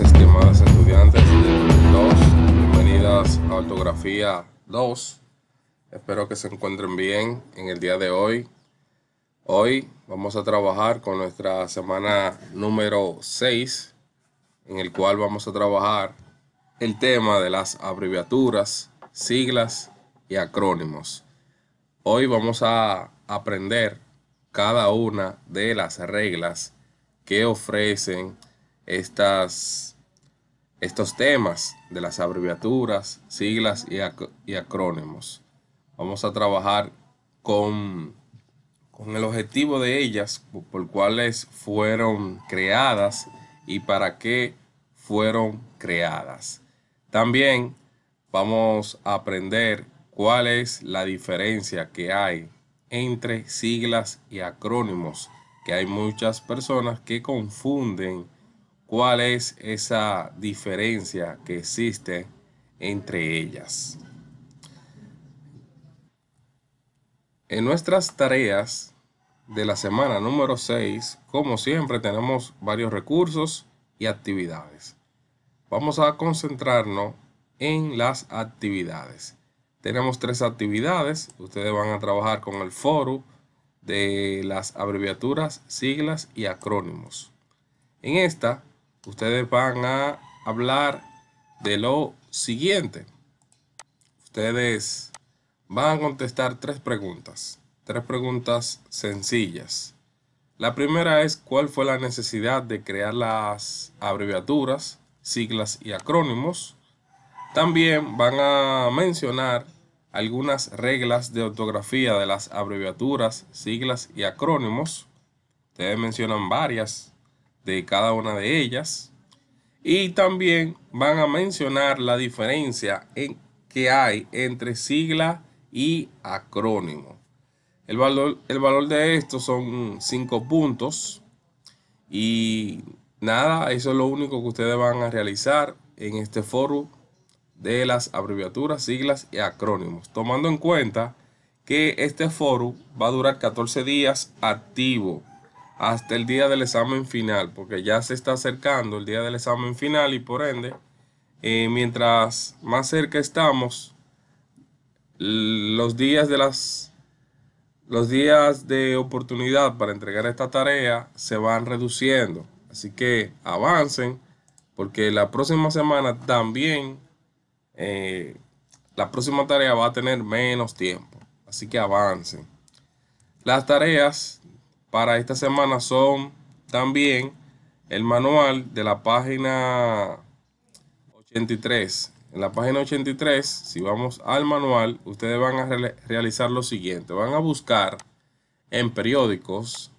Estimadas estudiantes de 2. Bienvenidas a Ortografía 2. Espero que se encuentren bien en el día de hoy. Hoy vamos a trabajar con nuestra semana número 6, en el cual vamos a trabajar el tema de las abreviaturas, siglas y acrónimos. Hoy vamos a aprender cada una de las reglas que ofrecen estas, estos temas de las abreviaturas, siglas y, acrónimos. Vamos a trabajar con, con el objetivo de ellas, por cuáles fueron creadas y para qué fueron creadas. También vamos a aprender cuál es la diferencia que hay entre siglas y acrónimos, que hay muchas personas que confunden cuál es esa diferencia que existe entre ellas. En nuestras tareas de la semana número 6, como siempre, tenemos varios recursos y actividades. Vamos a concentrarnos en las actividades. Tenemos tres actividades. Ustedes van a trabajar con el foro de las abreviaturas, siglas y acrónimos. En esta ustedes van a hablar de lo siguiente. Ustedes van a contestar tres preguntas. Tres preguntas sencillas. La primera es cuál fue la necesidad de crear las abreviaturas, siglas y acrónimos. También van a mencionar algunas reglas de ortografía de las abreviaturas, siglas y acrónimos. Ustedes mencionan varias de cada una de ellas. Y también van a mencionar la diferencia en, que hay entre sigla y acrónimo. El valor, el valor de esto son 5 puntos. Y nada, eso es lo único que ustedes van a realizar en este foro de las abreviaturas, siglas y acrónimos. Tomando en cuenta que este foro va a durar 14 días activo hasta el día del examen final, porque ya se está acercando el día del examen final y por ende, eh, mientras más cerca estamos, los días de las los días de oportunidad para entregar esta tarea se van reduciendo. Así que avancen, porque la próxima semana también eh, la próxima tarea va a tener menos tiempo. Así que avancen. Las tareas para esta semana son también el manual de la página 83. En la página 83, si vamos al manual, ustedes van a realizar lo siguiente. Van a buscar en periódicos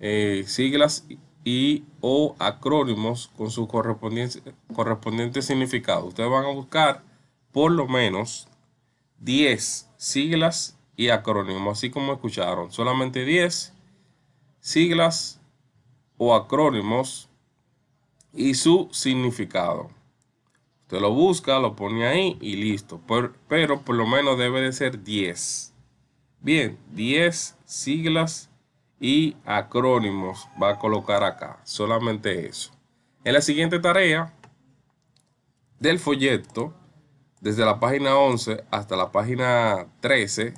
eh, siglas y o acrónimos con su correspondiente, correspondiente significado. Ustedes van a buscar por lo menos 10 siglas y acrónimos, así como escucharon. Solamente 10 siglas o acrónimos y su significado. Usted lo busca, lo pone ahí y listo. Pero, por lo menos debe de ser 10. Bien, 10 siglas y acrónimos va a colocar acá. Solamente eso. En la siguiente tarea del folleto, desde la página 11 hasta la página 13,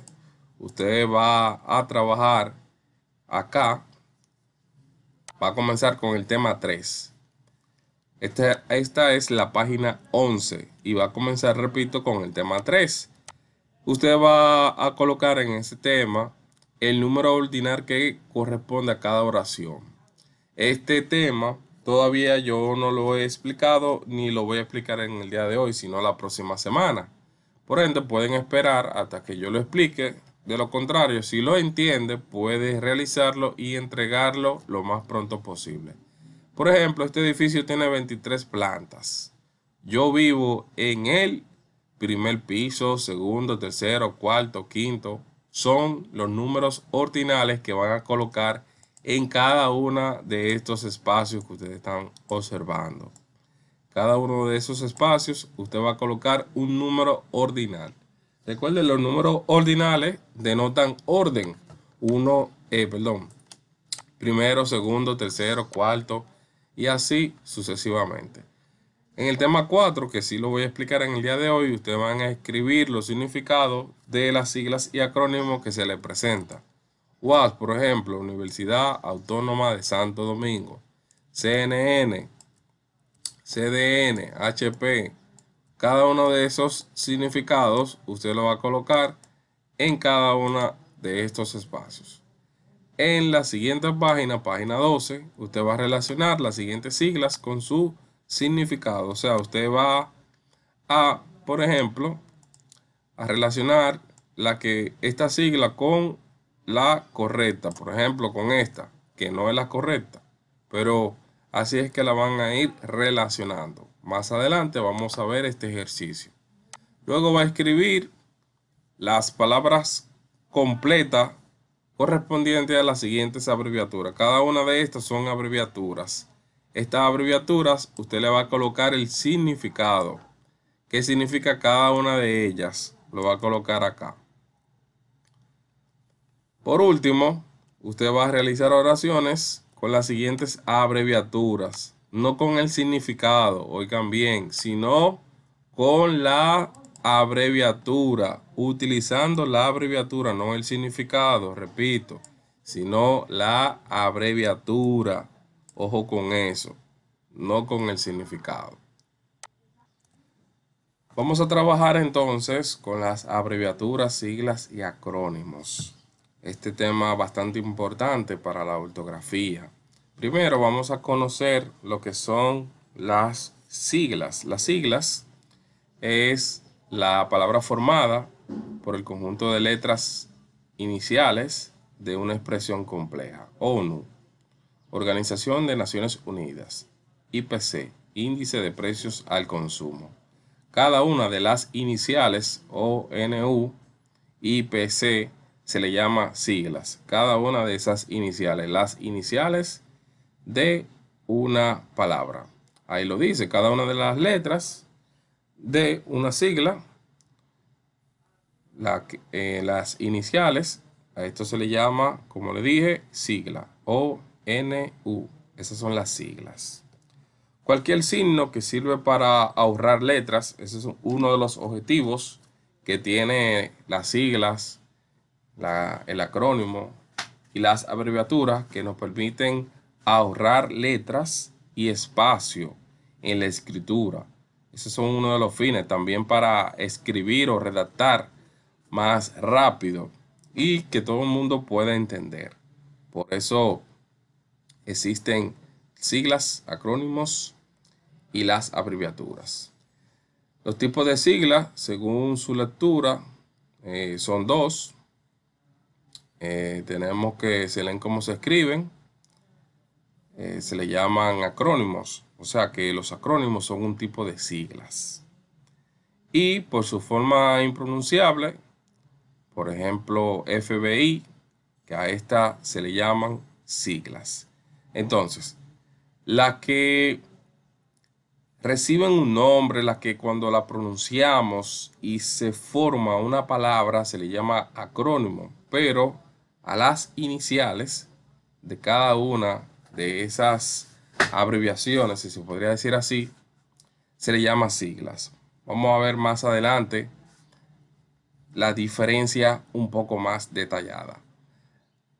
usted va a trabajar acá Va a comenzar con el tema 3. Este, esta, es la página 11 y va a comenzar, repito, con el tema 3. Usted va a colocar en ese tema el número ordinario que corresponde a cada oración. Este tema todavía yo no lo he explicado ni lo voy a explicar en el día de hoy, sino la próxima semana. Por ende, pueden esperar hasta que yo lo explique de lo contrario, si lo entiende, puede realizarlo y entregarlo lo más pronto posible. Por ejemplo, este edificio tiene 23 plantas. Yo vivo en el primer piso, segundo, tercero, cuarto, quinto. Son los números ordinales que van a colocar en cada uno de estos espacios que ustedes están observando. Cada uno de esos espacios usted va a colocar un número ordinal. Recuerden, los números ordinales denotan orden. 1 eh, perdón, primero, segundo, tercero, cuarto y así sucesivamente. En el tema 4, que sí lo voy a explicar en el día de hoy, ustedes van a escribir los significados de las siglas y acrónimos que se les presenta. UAS, por ejemplo, Universidad Autónoma de Santo Domingo. CNN, CDN, HP, cada uno de esos significados usted lo va a colocar en cada uno de estos espacios. En la siguiente página, página 12, usted va a relacionar las siguientes siglas con su significado. O sea, usted va a, por ejemplo, a relacionar la que, esta sigla con la correcta. Por ejemplo, con esta, que no es la correcta. Pero así es que la van a ir relacionando. Más adelante vamos a ver este ejercicio. Luego va a escribir las palabras completas correspondientes a las siguientes abreviaturas. Cada una de estas son abreviaturas. Estas abreviaturas usted le va a colocar el significado. ¿Qué significa cada una de ellas? Lo va a colocar acá. Por último, usted va a realizar oraciones con las siguientes abreviaturas no con el significado, oigan bien, sino con la abreviatura, utilizando la abreviatura, no el significado, repito, sino la abreviatura. Ojo con eso, no con el significado. Vamos a trabajar entonces con las abreviaturas, siglas y acrónimos. Este tema bastante importante para la ortografía. Primero vamos a conocer lo que son las siglas. Las siglas es la palabra formada por el conjunto de letras iniciales de una expresión compleja. ONU, Organización de Naciones Unidas. IPC, Índice de Precios al Consumo. Cada una de las iniciales ONU, IPC, se le llama siglas. Cada una de esas iniciales. Las iniciales de una palabra. Ahí lo dice, cada una de las letras de una sigla, eh, las iniciales, a esto se le llama, como le dije, sigla, O-N-U. Esas son las siglas. Cualquier signo que sirve para ahorrar letras, ese es uno de los objetivos que tiene las siglas, el acrónimo y las abreviaturas que nos permiten ahorrar letras y espacio en la escritura. Esos son uno de los fines, también para escribir o redactar más rápido y que todo el mundo pueda entender. Por eso existen siglas, acrónimos y las abreviaturas. Los tipos de siglas, según su lectura, eh, son dos. Eh, tenemos que se leen cómo se escriben eh, se le llaman acrónimos, o sea que los acrónimos son un tipo de siglas. Y por su forma impronunciable, por ejemplo FBI, que a esta se le llaman siglas. Entonces, La que reciben un nombre, La que cuando la pronunciamos y se forma una palabra se le llama acrónimo, pero a las iniciales de cada una de esas abreviaciones, si se podría decir así, se le llama siglas. Vamos a ver más adelante la diferencia un poco más detallada.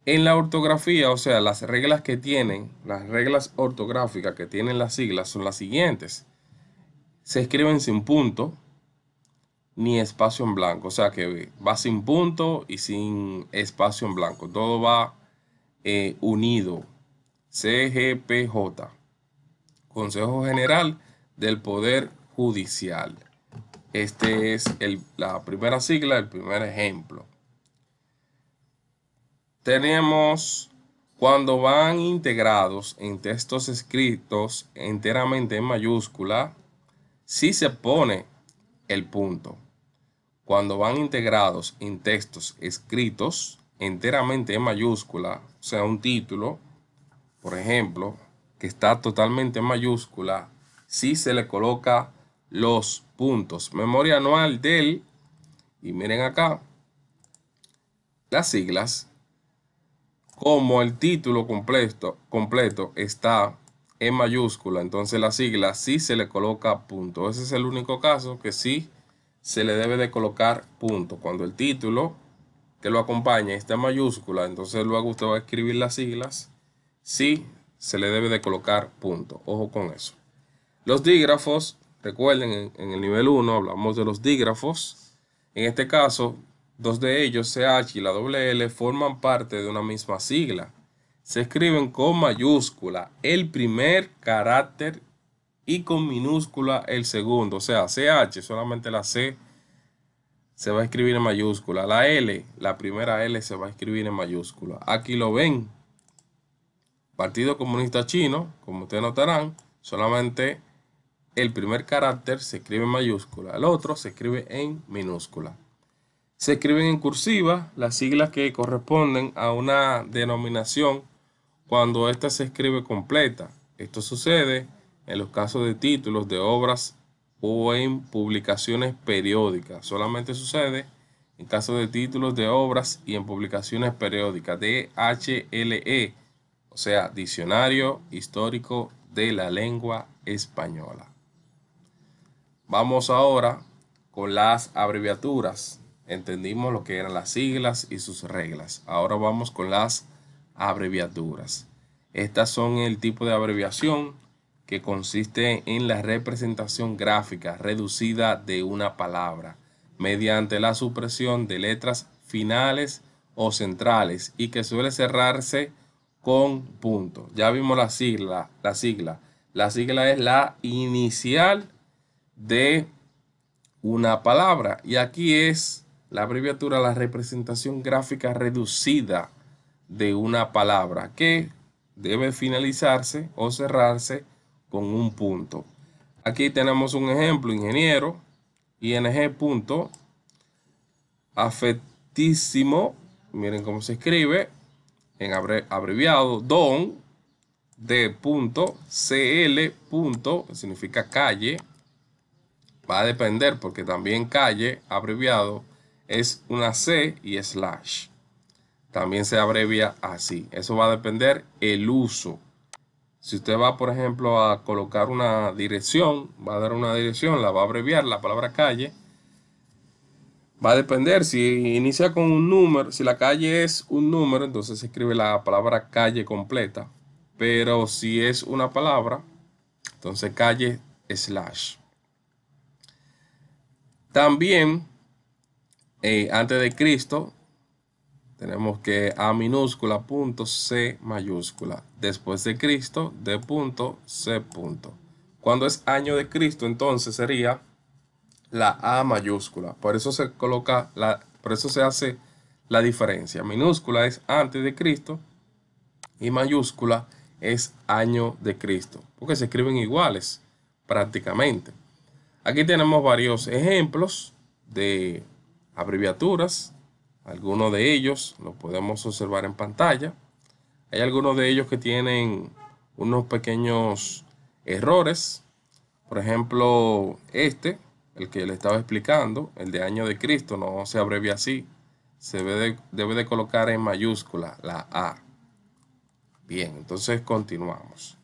En la ortografía, o sea, las reglas que tienen, las reglas ortográficas que tienen las siglas son las siguientes. Se escriben sin punto ni espacio en blanco, o sea que va sin punto y sin espacio en blanco, todo va eh, unido CGPJ, Consejo General del Poder Judicial. Este es el, la primera sigla, el primer ejemplo. Tenemos cuando van integrados en textos escritos enteramente en mayúscula, si se pone el punto. Cuando van integrados en textos escritos enteramente en mayúscula, o sea, un título, por ejemplo, que está totalmente en mayúscula, si se le coloca los puntos. Memoria anual del, y miren acá, las siglas, como el título completo, completo está en mayúscula, entonces la sigla sí se le coloca punto. Ese es el único caso que sí se le debe de colocar punto. Cuando el título que lo acompaña está en mayúscula, entonces luego usted va a escribir las siglas si, se le debe de colocar punto. Ojo con eso. Los dígrafos, recuerden, en, el nivel 1 hablamos de los dígrafos. En este caso, dos de ellos, CH y la L forman parte de una misma sigla. Se escriben con mayúscula el primer carácter y con minúscula el segundo. O sea, CH, solamente la C se va a escribir en mayúscula. La L, la primera L se va a escribir en mayúscula. Aquí lo ven, Partido Comunista Chino, como ustedes notarán, solamente el primer carácter se escribe en mayúscula, el otro se escribe en minúscula. Se escriben en cursiva las siglas que corresponden a una denominación cuando ésta se escribe completa. Esto sucede en los casos de títulos de obras o en publicaciones periódicas. Solamente sucede en casos de títulos de obras y en publicaciones periódicas. DHLE o sea, Diccionario Histórico de la Lengua Española. Vamos ahora con las abreviaturas. Entendimos lo que eran las siglas y sus reglas. Ahora vamos con las abreviaturas. Estas son el tipo de abreviación que consiste en la representación gráfica reducida de una palabra mediante la supresión de letras finales o centrales y que suele cerrarse con punto. Ya vimos la sigla, la sigla. La sigla es la inicial de una palabra. Y aquí es la abreviatura, la representación gráfica reducida de una palabra que debe finalizarse o cerrarse con un punto. Aquí tenemos un ejemplo, ingeniero, ing punto, afectísimo, miren cómo se escribe, en abreviado don de punto cl punto significa calle va a depender porque también calle abreviado es una c y slash también se abrevia así eso va a depender el uso si usted va por ejemplo a colocar una dirección va a dar una dirección la va a abreviar la palabra calle Va a depender, si inicia con un número, si la calle es un número, entonces se escribe la palabra calle completa. Pero si es una palabra, entonces calle slash. También, eh, antes de Cristo, tenemos que A minúscula punto C mayúscula. Después de Cristo, de punto C punto. Cuando es año de Cristo, entonces sería la A mayúscula. Por eso se coloca la, por eso se hace la diferencia. Minúscula es antes de Cristo y mayúscula es año de Cristo, porque se escriben iguales prácticamente. Aquí tenemos varios ejemplos de abreviaturas. Algunos de ellos lo podemos observar en pantalla. Hay algunos de ellos que tienen unos pequeños errores. Por ejemplo, este el que le estaba explicando, el de año de Cristo, no se abrevia así. Se debe de, colocar en mayúscula la A. Bien, entonces continuamos.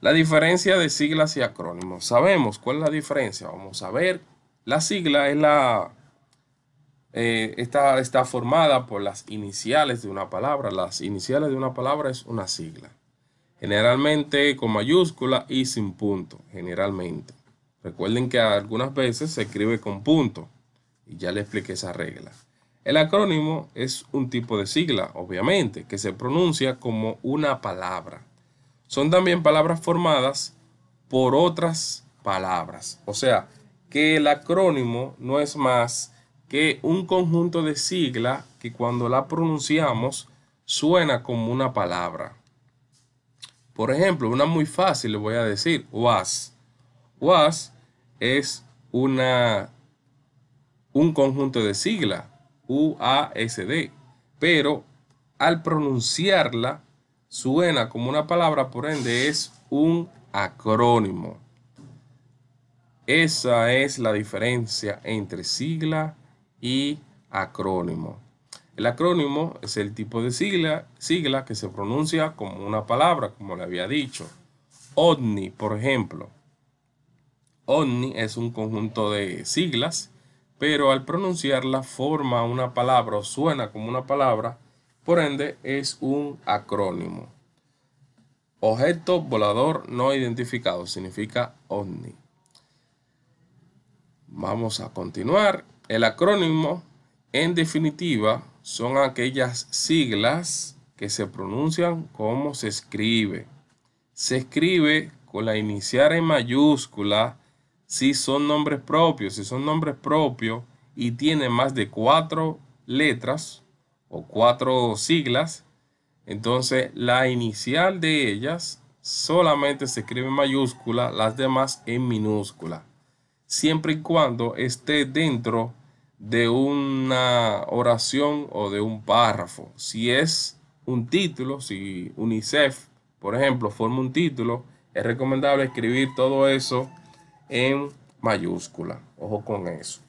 La diferencia de siglas y acrónimos. Sabemos cuál es la diferencia. Vamos a ver. La sigla es la, eh, está, está formada por las iniciales de una palabra. Las iniciales de una palabra es una sigla. Generalmente con mayúscula y sin punto. Generalmente. Recuerden que algunas veces se escribe con punto y ya le expliqué esa regla. El acrónimo es un tipo de sigla, obviamente, que se pronuncia como una palabra. Son también palabras formadas por otras palabras. O sea, que el acrónimo no es más que un conjunto de siglas que cuando la pronunciamos suena como una palabra. Por ejemplo, una muy fácil le voy a decir, was. Was es una, un conjunto de siglas, UASD, pero al pronunciarla suena como una palabra, por ende es un acrónimo. Esa es la diferencia entre sigla y acrónimo. El acrónimo es el tipo de sigla, sigla que se pronuncia como una palabra, como le había dicho. odni por ejemplo. OVNI es un conjunto de siglas, pero al pronunciarla forma una palabra o suena como una palabra, por ende es un acrónimo. Objeto volador no identificado significa onni. Vamos a continuar. El acrónimo, en definitiva, son aquellas siglas que se pronuncian como se escribe. Se escribe con la inicial en mayúscula si son nombres propios. Si son nombres propios y tienen más de cuatro letras o cuatro siglas, entonces la inicial de ellas solamente se escribe en mayúscula, las demás en minúscula. Siempre y cuando esté dentro de una oración o de un párrafo. Si es un título, si UNICEF, por ejemplo, forma un título, es recomendable escribir todo eso en mayúscula. Ojo con eso.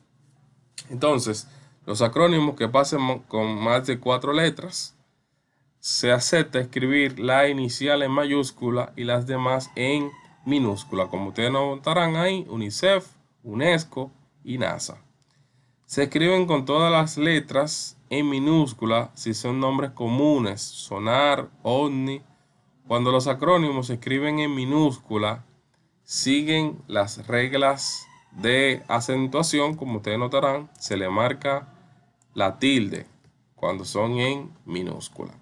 Entonces, los acrónimos que pasen con más de cuatro letras, se acepta escribir la inicial en mayúscula y las demás en minúscula. Como ustedes notarán ahí, UNICEF, UNESCO y NASA. Se escriben con todas las letras en minúscula si son nombres comunes, sonar, ovni. Cuando los acrónimos se escriben en minúscula, siguen las reglas de acentuación, como ustedes notarán, se le marca la tilde cuando son en minúscula.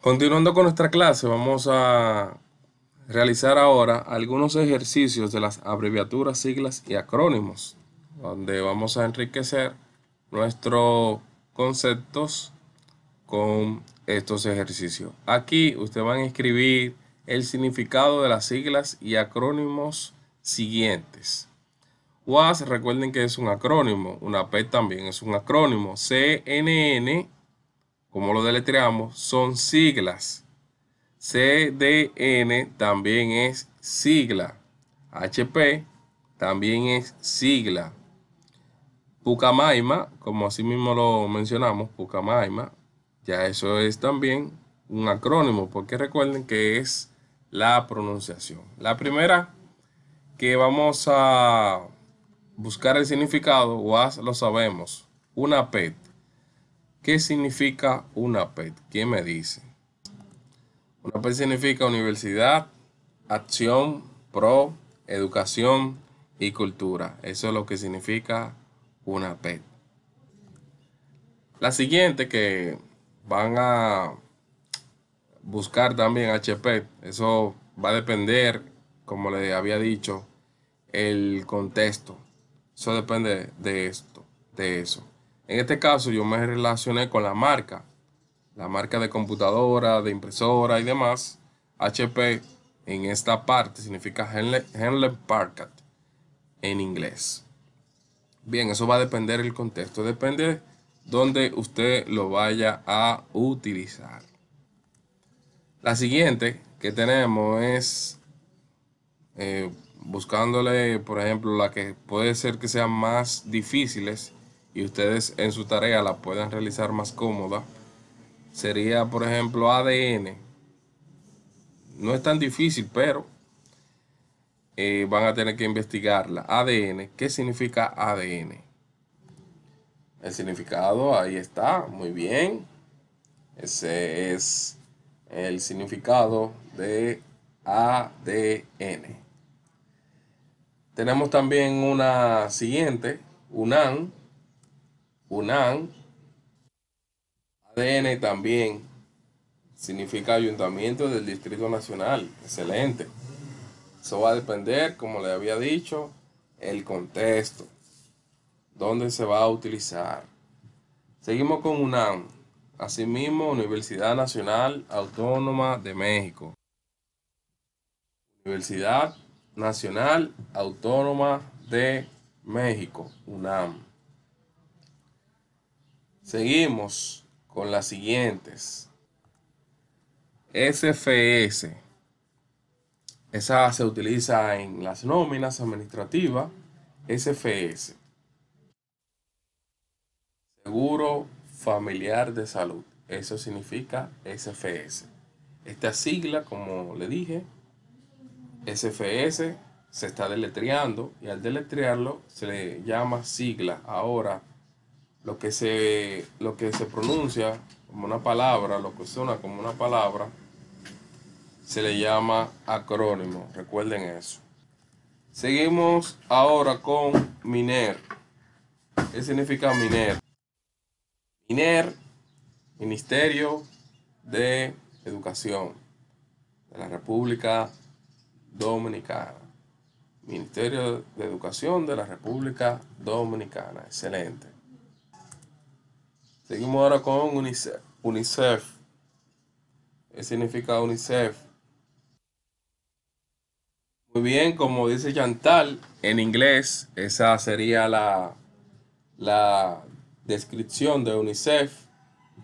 Continuando con nuestra clase, vamos a realizar ahora algunos ejercicios de las abreviaturas, siglas y acrónimos, donde vamos a enriquecer nuestros conceptos con estos ejercicios. Aquí ustedes van a escribir el significado de las siglas y acrónimos siguientes. WAS, recuerden que es un acrónimo, una P también es un acrónimo. CNN, como lo deletreamos, son siglas. CDN también es sigla. HP también es sigla. Pucamaima, como así mismo lo mencionamos, Pucamaima ya eso es también un acrónimo, porque recuerden que es la pronunciación. La primera que vamos a buscar el significado, o lo sabemos, una PET. ¿Qué significa una PET? ¿Quién me dice? Una PET significa universidad, acción, pro, educación y cultura. Eso es lo que significa una PET. La siguiente que van a buscar también HP. Eso va a depender, como le había dicho, el contexto. Eso depende de esto, de eso. En este caso yo me relacioné con la marca, la marca de computadora, de impresora y demás. HP en esta parte significa Henley Parkat en inglés. Bien, eso va a depender del contexto. Depende donde usted lo vaya a utilizar. La siguiente que tenemos es eh, buscándole, por ejemplo, la que puede ser que sean más difíciles y ustedes en su tarea la puedan realizar más cómoda. Sería, por ejemplo, ADN. No es tan difícil, pero eh, van a tener que investigarla. ADN, ¿qué significa ADN? El significado ahí está, muy bien. Ese es el significado de ADN. Tenemos también una siguiente, UNAN. UNAN. ADN también significa Ayuntamiento del Distrito Nacional. Excelente. Eso va a depender, como le había dicho, el contexto dónde se va a utilizar. Seguimos con UNAM, asimismo Universidad Nacional Autónoma de México. Universidad Nacional Autónoma de México, UNAM. Seguimos con las siguientes. SFS. Esa se utiliza en las nóminas administrativas. SFS. Seguro Familiar de Salud. Eso significa SFS. Esta sigla, como le dije, SFS se está deletreando y al deletrearlo se le llama sigla. Ahora, lo que se, lo que se pronuncia como una palabra, lo que suena como una palabra, se le llama acrónimo. Recuerden eso. Seguimos ahora con MINER. ¿Qué significa MINER? INER, Ministerio de Educación de la República Dominicana. Ministerio de Educación de la República Dominicana. Excelente. Seguimos ahora con UNICEF. ¿Qué significa UNICEF? Muy bien, como dice Chantal, en inglés esa sería la, la descripción de UNICEF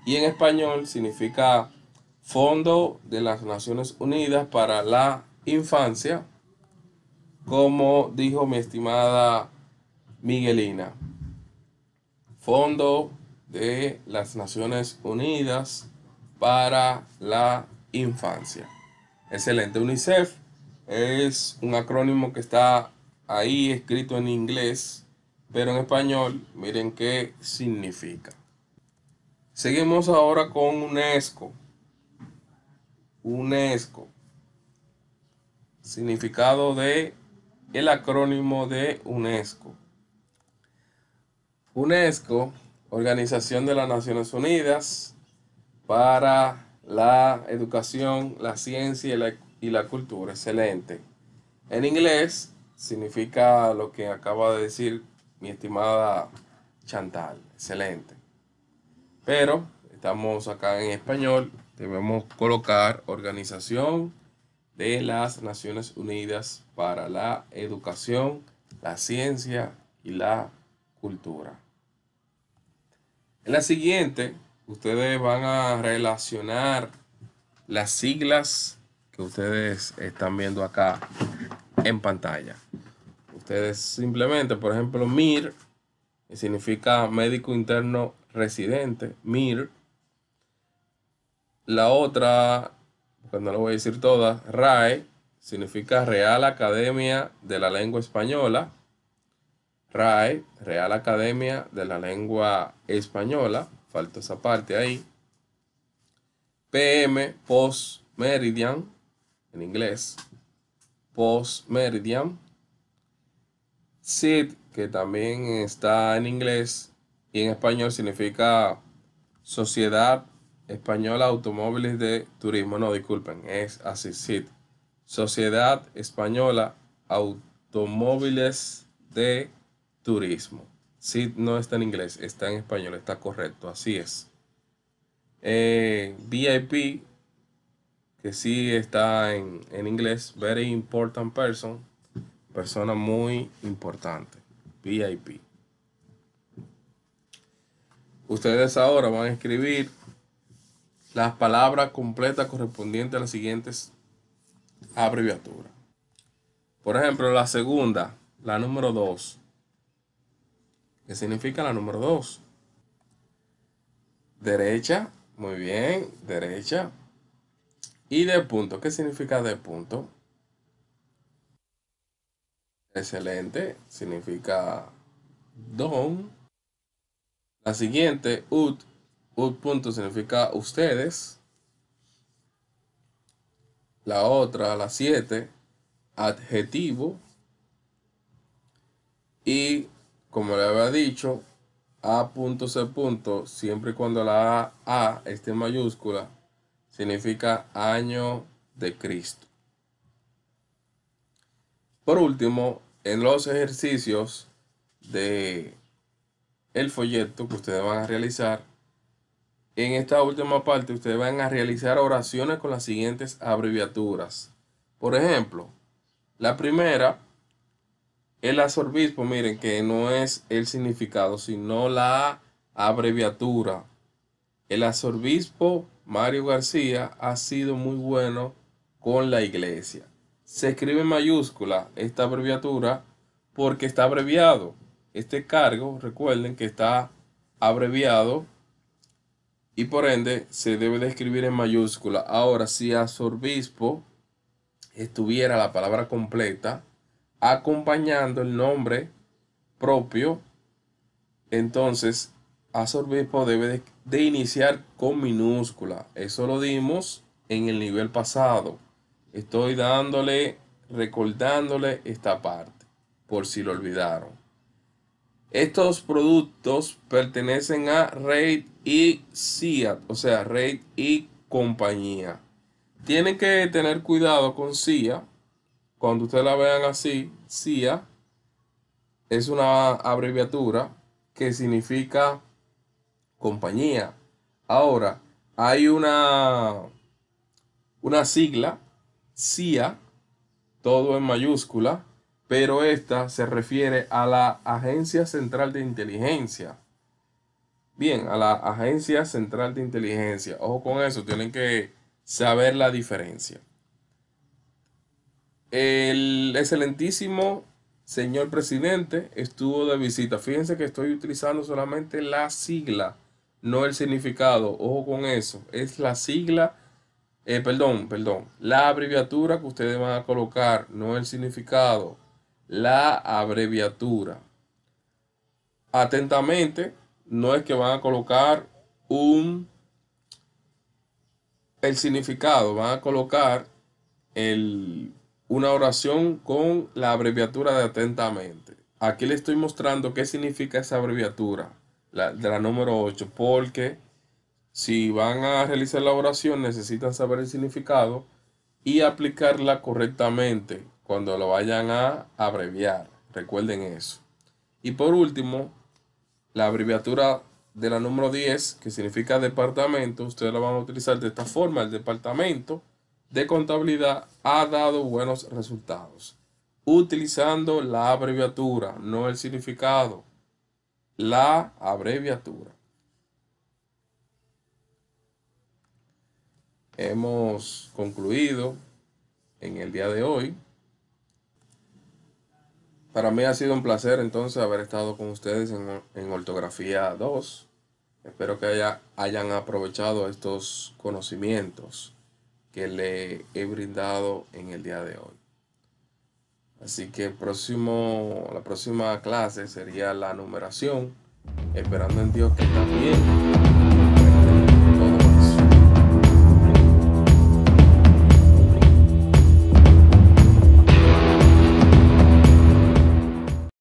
y en español significa Fondo de las Naciones Unidas para la Infancia, como dijo mi estimada Miguelina. Fondo de las Naciones Unidas para la Infancia. Excelente. UNICEF es un acrónimo que está ahí escrito en inglés pero en español, miren qué significa. Seguimos ahora con UNESCO. UNESCO. Significado de el acrónimo de UNESCO. UNESCO, Organización de las Naciones Unidas para la Educación, la Ciencia y la, y la Cultura. Excelente. En inglés significa lo que acaba de decir mi estimada Chantal. Excelente. Pero estamos acá en español. Debemos colocar Organización de las Naciones Unidas para la Educación, la Ciencia y la Cultura. En la siguiente, ustedes van a relacionar las siglas que ustedes están viendo acá en pantalla. Ustedes simplemente, por ejemplo, MIR, significa médico interno residente, MIR. La otra, cuando no lo voy a decir toda, RAE, significa Real Academia de la Lengua Española. RAE, Real Academia de la Lengua Española. Falta esa parte ahí. PM, Post Meridian, en inglés. Post Meridian. Sid, que también está en inglés y en español significa Sociedad Española Automóviles de Turismo. No, disculpen, es así, Sid. Sociedad Española Automóviles de Turismo. Sid no está en inglés, está en español, está correcto, así es. Eh, VIP, que sí está en, en inglés, Very Important Person persona muy importante, VIP. Ustedes ahora van a escribir las palabras completas correspondientes a las siguientes abreviaturas. Por ejemplo, la segunda, la número 2. ¿Qué significa la número 2? Derecha, muy bien, derecha. Y de punto, ¿qué significa de punto? Excelente, significa don. La siguiente, ut, ut punto significa ustedes. La otra, la 7, adjetivo. Y como le había dicho, a punto c punto, siempre cuando la a, a esté en mayúscula, significa año de Cristo. Por último, en los ejercicios de el folleto que ustedes van a realizar, en esta última parte ustedes van a realizar oraciones con las siguientes abreviaturas. Por ejemplo, la primera, el arzobispo, miren que no es el significado, sino la abreviatura. El arzobispo Mario García ha sido muy bueno con la iglesia se escribe en mayúscula esta abreviatura porque está abreviado. Este cargo, recuerden que está abreviado y por ende se debe de escribir en mayúscula. Ahora, si arzobispo estuviera la palabra completa acompañando el nombre propio, entonces arzobispo debe de iniciar con minúscula. Eso lo dimos en el nivel pasado. Estoy dándole, recordándole esta parte, por si lo olvidaron. Estos productos pertenecen a Raid y SIA. o sea, Raid y compañía. Tienen que tener cuidado con SIA. Cuando ustedes la vean así, SIA es una abreviatura que significa compañía. Ahora, hay una, una sigla CIA, todo en mayúscula, pero esta se refiere a la Agencia Central de Inteligencia. Bien, a la Agencia Central de Inteligencia. Ojo con eso, tienen que saber la diferencia. El excelentísimo señor presidente estuvo de visita. Fíjense que estoy utilizando solamente la sigla, no el significado. Ojo con eso, es la sigla eh, perdón, perdón, la abreviatura que ustedes van a colocar, no el significado, la abreviatura. Atentamente, no es que van a colocar un el significado, van a colocar una oración con la abreviatura de atentamente. Aquí le estoy mostrando qué significa esa abreviatura, la, de la número 8, porque si van a realizar la oración, necesitan saber el significado y aplicarla correctamente cuando lo vayan a abreviar. Recuerden eso. Y por último, la abreviatura de la número 10, que significa departamento, ustedes la van a utilizar de esta forma. El departamento de contabilidad ha dado buenos resultados. Utilizando la abreviatura, no el significado. La abreviatura. hemos concluido en el día de hoy. Para mí ha sido un placer entonces haber estado con ustedes en, ortografía 2. Espero que haya, hayan aprovechado estos conocimientos que le he brindado en el día de hoy. Así que próximo, la próxima clase sería la numeración, esperando en Dios que también